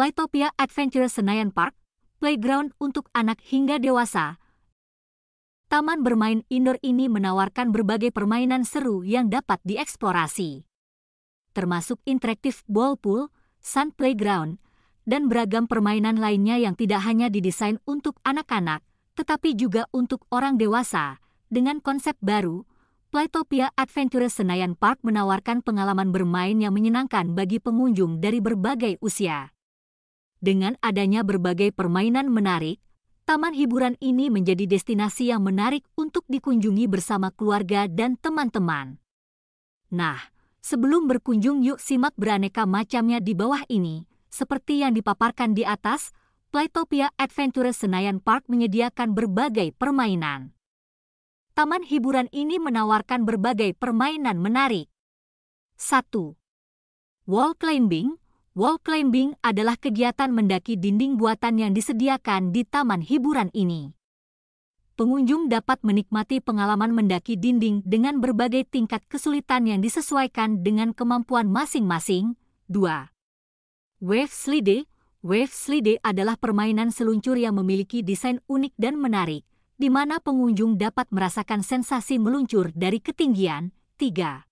Playtopia Adventure Senayan Park, playground untuk anak hingga dewasa. Taman bermain indoor ini menawarkan berbagai permainan seru yang dapat dieksplorasi. Termasuk interaktif ball pool, sun playground, dan beragam permainan lainnya yang tidak hanya didesain untuk anak-anak, tetapi juga untuk orang dewasa. Dengan konsep baru, Playtopia Adventure Senayan Park menawarkan pengalaman bermain yang menyenangkan bagi pengunjung dari berbagai usia dengan adanya berbagai permainan menarik, taman hiburan ini menjadi destinasi yang menarik untuk dikunjungi bersama keluarga dan teman-teman. Nah, sebelum berkunjung yuk simak beraneka macamnya di bawah ini. Seperti yang dipaparkan di atas, Playtopia Adventure Senayan Park menyediakan berbagai permainan. Taman hiburan ini menawarkan berbagai permainan menarik. 1. Wall climbing Wall climbing adalah kegiatan mendaki dinding buatan yang disediakan di taman hiburan ini. Pengunjung dapat menikmati pengalaman mendaki dinding dengan berbagai tingkat kesulitan yang disesuaikan dengan kemampuan masing-masing. 2. Wave Slide Wave Slide adalah permainan seluncur yang memiliki desain unik dan menarik, di mana pengunjung dapat merasakan sensasi meluncur dari ketinggian. 3.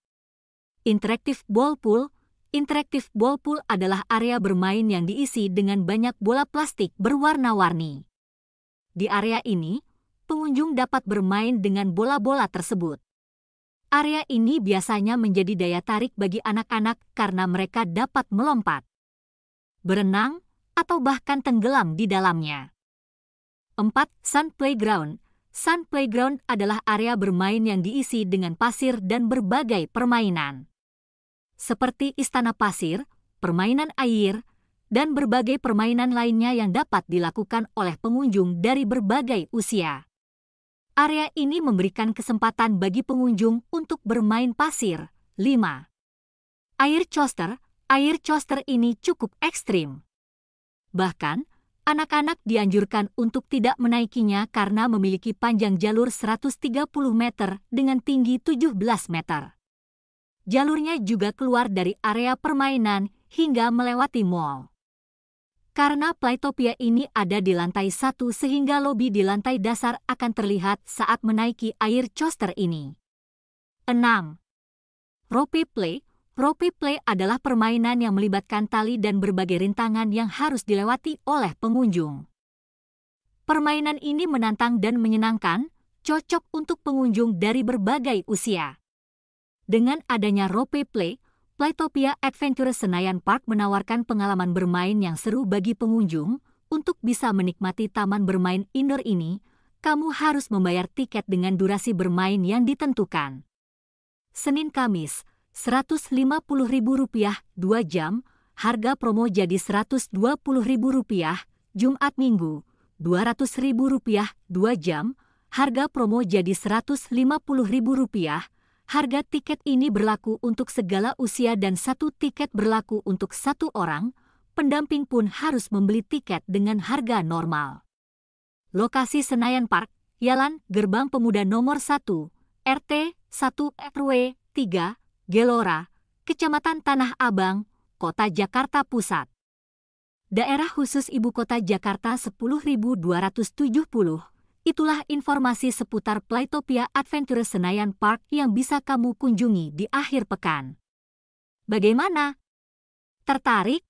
Interactive Ball Pool Interaktif ball pool adalah area bermain yang diisi dengan banyak bola plastik berwarna-warni. Di area ini, pengunjung dapat bermain dengan bola-bola tersebut. Area ini biasanya menjadi daya tarik bagi anak-anak karena mereka dapat melompat, berenang, atau bahkan tenggelam di dalamnya. 4. Sun Playground Sun Playground adalah area bermain yang diisi dengan pasir dan berbagai permainan seperti istana pasir, permainan air, dan berbagai permainan lainnya yang dapat dilakukan oleh pengunjung dari berbagai usia. Area ini memberikan kesempatan bagi pengunjung untuk bermain pasir. 5. Air coaster Air coaster ini cukup ekstrim. Bahkan, anak-anak dianjurkan untuk tidak menaikinya karena memiliki panjang jalur 130 meter dengan tinggi 17 meter jalurnya juga keluar dari area permainan hingga melewati mall. Karena Playtopia ini ada di lantai satu sehingga lobi di lantai dasar akan terlihat saat menaiki air coaster ini. 6. Rope Play Rope Play adalah permainan yang melibatkan tali dan berbagai rintangan yang harus dilewati oleh pengunjung. Permainan ini menantang dan menyenangkan, cocok untuk pengunjung dari berbagai usia. Dengan adanya Rope Play, Playtopia Adventure Senayan Park menawarkan pengalaman bermain yang seru bagi pengunjung. Untuk bisa menikmati taman bermain indoor ini, kamu harus membayar tiket dengan durasi bermain yang ditentukan. Senin Kamis, Rp150.000 2 jam, harga promo jadi Rp120.000, Jumat Minggu, Rp200.000 2 jam, harga promo jadi Rp150.000, Harga tiket ini berlaku untuk segala usia dan satu tiket berlaku untuk satu orang, pendamping pun harus membeli tiket dengan harga normal. Lokasi Senayan Park, Yalan Gerbang Pemuda Nomor 1, RT 1 RW 3, Gelora, Kecamatan Tanah Abang, Kota Jakarta Pusat. Daerah khusus Ibu Kota Jakarta 10270 Itulah informasi seputar Playtopia Adventure Senayan Park yang bisa kamu kunjungi di akhir pekan. Bagaimana? Tertarik?